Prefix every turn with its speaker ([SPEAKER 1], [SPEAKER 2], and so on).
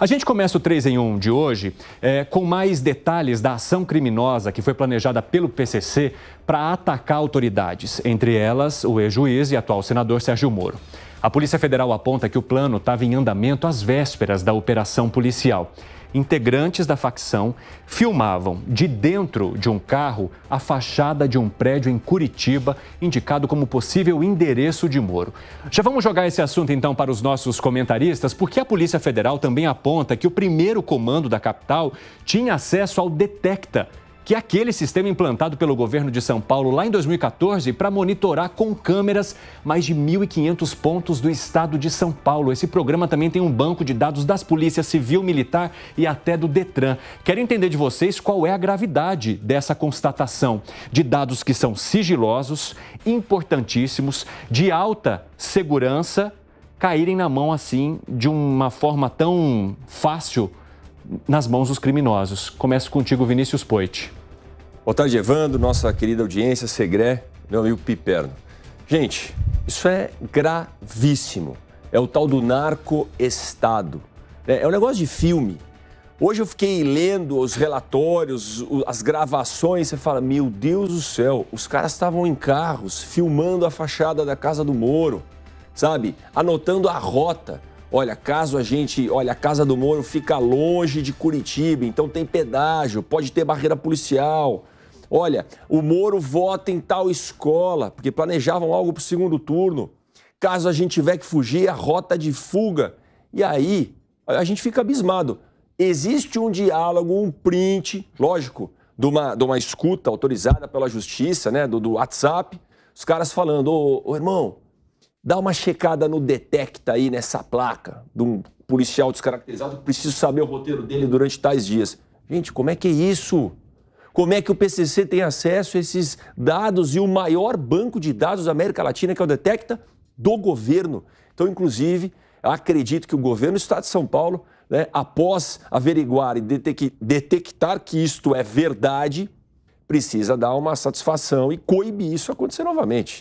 [SPEAKER 1] A gente começa o 3 em 1 de hoje é, com mais detalhes da ação criminosa que foi planejada pelo PCC para atacar autoridades, entre elas o ex-juiz e atual senador Sérgio Moro. A Polícia Federal aponta que o plano estava em andamento às vésperas da operação policial. Integrantes da facção filmavam de dentro de um carro a fachada de um prédio em Curitiba, indicado como possível endereço de Moro. Já vamos jogar esse assunto então para os nossos comentaristas, porque a Polícia Federal também aponta que o primeiro comando da capital tinha acesso ao Detecta, que é aquele sistema implantado pelo governo de São Paulo lá em 2014 para monitorar com câmeras mais de 1.500 pontos do estado de São Paulo. Esse programa também tem um banco de dados das polícias civil, militar e até do Detran. Quero entender de vocês qual é a gravidade dessa constatação de dados que são sigilosos, importantíssimos, de alta segurança caírem na mão assim, de uma forma tão fácil, nas mãos dos criminosos. Começo contigo, Vinícius Poit.
[SPEAKER 2] Boa tarde, Evandro, nossa querida audiência, Segré, meu amigo Piperno. Gente, isso é gravíssimo. É o tal do narco-estado. É, é um negócio de filme. Hoje eu fiquei lendo os relatórios, as gravações, você fala, meu Deus do céu, os caras estavam em carros, filmando a fachada da casa do Moro, sabe? Anotando a rota. Olha, caso a gente, olha, a Casa do Moro fica longe de Curitiba, então tem pedágio, pode ter barreira policial. Olha, o Moro vota em tal escola, porque planejavam algo para o segundo turno. Caso a gente tiver que fugir, a é rota de fuga. E aí, a gente fica abismado. Existe um diálogo, um print, lógico, de uma, de uma escuta autorizada pela justiça, né, do, do WhatsApp, os caras falando, ô, ô irmão, Dá uma checada no detecta aí nessa placa de um policial descaracterizado, preciso saber o roteiro dele durante tais dias. Gente, como é que é isso? Como é que o PCC tem acesso a esses dados e o maior banco de dados da América Latina, que é o Detecta, do governo? Então, inclusive, acredito que o governo do Estado de São Paulo, né, após averiguar e detectar que isto é verdade, precisa dar uma satisfação e coibir isso acontecer novamente.